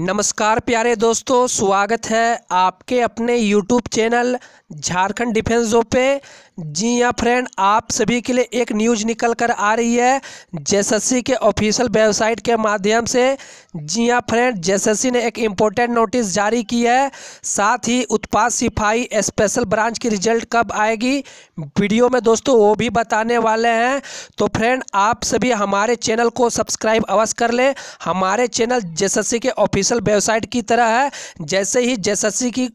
नमस्कार प्यारे दोस्तों स्वागत है आपके अपने यूट्यूब चैनल झारखंड डिफेंस जो पे जी हाँ फ्रेंड आप सभी के लिए एक न्यूज निकल कर आ रही है जेएसएससी के ऑफिशियल वेबसाइट के माध्यम से जी हाँ फ्रेंड जेएसएससी ने एक इम्पोर्टेंट नोटिस जारी की है साथ ही उत्पाद सिपाही स्पेशल ब्रांच की रिजल्ट कब आएगी वीडियो में दोस्तों वो भी बताने वाले हैं तो फ्रेंड आप सभी हमारे चैनल को सब्सक्राइब अवश्य कर लें हमारे चैनल जेस के ऑफिस ऑफिशियल वेबसाइट की तरह है जैसे ही जेसएससी की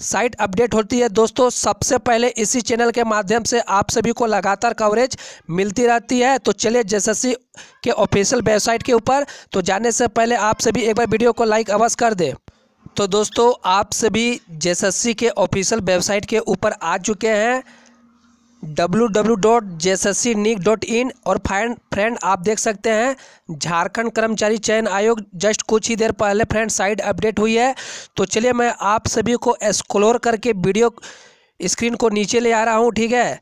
साइट अपडेट होती है दोस्तों सबसे पहले इसी चैनल के माध्यम से आप सभी को लगातार कवरेज मिलती रहती है तो चलिए जेएसएससी के ऑफिशियल वेबसाइट के ऊपर तो जाने से पहले आप सभी एक बार वीडियो को लाइक अवश्य कर दें तो दोस्तों आप सभी जेएसएससी के ऑफिशियल वेबसाइट के ऊपर आ चुके हैं डब्ल्यू और फ्रेंड फ्रेंड आप देख सकते हैं झारखंड कर्मचारी चयन आयोग जस्ट कुछ ही देर पहले फ्रेंड साइड अपडेट हुई है तो चलिए मैं आप सभी को एक्सप्लोर करके वीडियो स्क्रीन को नीचे ले आ रहा हूँ ठीक है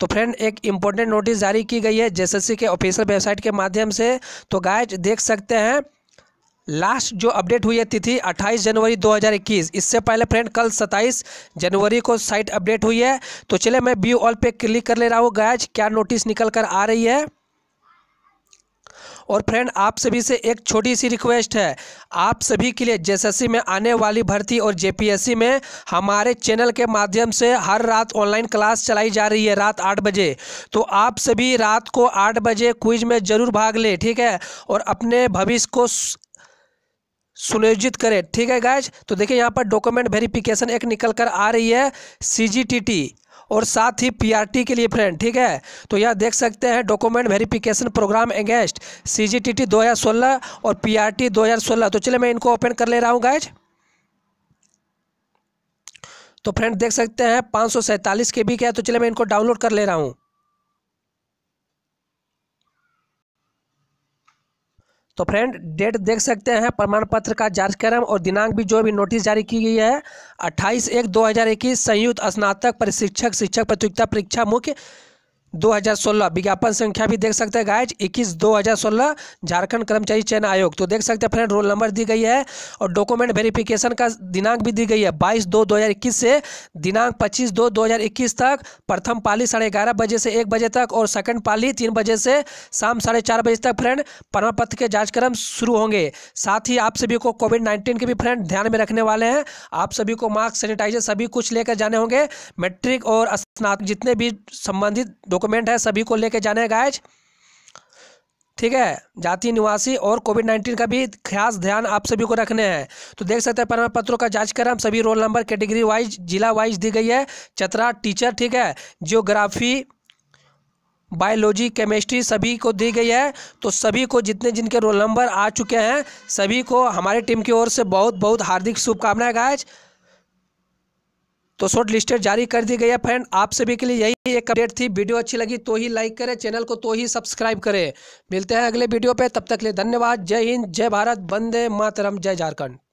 तो फ्रेंड एक इम्पोर्टेंट नोटिस जारी की गई है जेएसएससी के ऑफिशियल वेबसाइट के माध्यम से तो गाइज देख सकते हैं लास्ट जो अपडेट हुई है तिथि 28 जनवरी 2021 इससे पहले फ्रेंड कल 27 जनवरी को साइट अपडेट हुई है तो चले मैं बी ऑल पे क्लिक कर ले रहा हूँ गायज क्या नोटिस निकल कर आ रही है और फ्रेंड आप सभी से एक छोटी सी रिक्वेस्ट है आप सभी के लिए जेएसएससी में आने वाली भर्ती और जेपीएससी में हमारे चैनल के माध्यम से हर रात ऑनलाइन क्लास चलाई जा रही है रात आठ बजे तो आप सभी रात को आठ बजे क्विज में ज़रूर भाग लें ठीक है और अपने भविष्य को सुनियोजित करें ठीक है गाइज तो देखिए यहाँ पर डॉक्यूमेंट वेरिफिकेशन एक निकल कर आ रही है सी और साथ ही पीआरटी के लिए फ्रेंड ठीक है तो यह देख सकते हैं document verification program against CGTT 2016 और पीआरटी 2016 तो चलिए मैं इनको ओपन कर ले रहा हूँ गाइज तो फ्रेंड देख सकते हैं पाँच सौ सैंतालीस के बी क्या है तो चलिए मैं इनको डाउनलोड कर ले रहा हूँ तो फ्रेंड डेट देख सकते हैं प्रमाण पत्र का कार्यक्रम और दिनांक भी जो भी नोटिस जारी की गई है अट्ठाईस एक दो हज़ार इक्कीस संयुक्त स्नातक प्रशिक्षक शिक्षक प्रतियोगिता परीक्षा मुख्य 2016 विज्ञापन संख्या भी देख सकते हैं गायज 21 2016 झारखंड कर्मचारी चयन आयोग तो देख सकते हैं फ्रेंड रोल नंबर दी गई है और डॉक्यूमेंट वेरिफिकेशन का दिनांक भी दी गई है 22 दो 2021 से दिनांक 25 दो 2021 तक प्रथम पाली साढ़े ग्यारह बजे से एक बजे तक और सेकंड पाली तीन बजे से शाम साढ़े चार बजे तक फ्रेंड प्रमाण पत्र के जाँचक्रम शुरू होंगे साथ ही आप सभी को कोविड नाइन्टीन के भी फ्रेंड ध्यान में रखने वाले हैं आप सभी को मास्क सैनिटाइजर सभी कुछ लेकर जाने होंगे मेट्रिक और स्नातक जितने भी संबंधित डॉक्यूमेंट है सभी को लेके जाने गाइज ठीक है जाति निवासी और कोविड नाइन्टीन का भी खास ध्यान आप सभी को रखने हैं तो देख सकते हैं प्रमाण पत्रों का जांच हम सभी रोल नंबर कैटेगरी वाइज जिला वाइज दी गई है चतरा टीचर ठीक है जियोग्राफी बायोलॉजी केमिस्ट्री सभी को दी गई है तो सभी को जितने जिनके रोल नंबर आ चुके हैं सभी को हमारी टीम की ओर से बहुत बहुत हार्दिक शुभकामनाएं गायज तो शॉर्ट लिस्टेड जारी कर दी गई है फ्रेंड आप सभी के लिए यही एक अपडेट थी वीडियो अच्छी लगी तो ही लाइक करें चैनल को तो ही सब्सक्राइब करें मिलते हैं अगले वीडियो पे तब तक लिए धन्यवाद जय हिंद जय भारत बंदे मातरम जय झारखंड